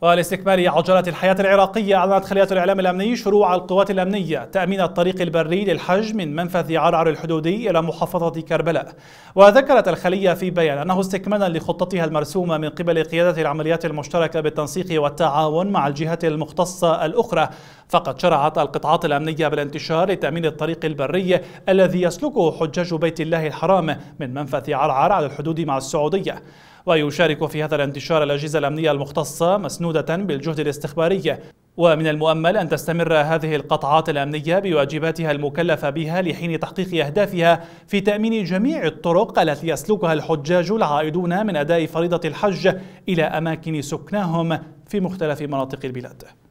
ولاستكمال عجلة الحياة العراقية أعلنت خلية الإعلام الأمني شروع القوات الأمنية تأمين الطريق البري للحج من منفذ عرعر الحدودي إلى محافظة كربلاء وذكرت الخلية في بيان أنه استكمالا لخطتها المرسومة من قبل قيادة العمليات المشتركة بالتنسيق والتعاون مع الجهات المختصة الأخرى فقد شرعت القطاعات الأمنية بالانتشار لتأمين الطريق البري الذي يسلكه حجاج بيت الله الحرام من منفذ عرعر على الحدود مع السعودية ويشارك في هذا الانتشار الأجهزة الأمنية المختصة مسنون مسنودة بالجهد الاستخباري ومن المؤمل أن تستمر هذه القطعات الأمنية بواجباتها المكلفة بها لحين تحقيق أهدافها في تأمين جميع الطرق التي يسلكها الحجاج العائدون من أداء فريضة الحج إلى أماكن سكناهم في مختلف مناطق البلاد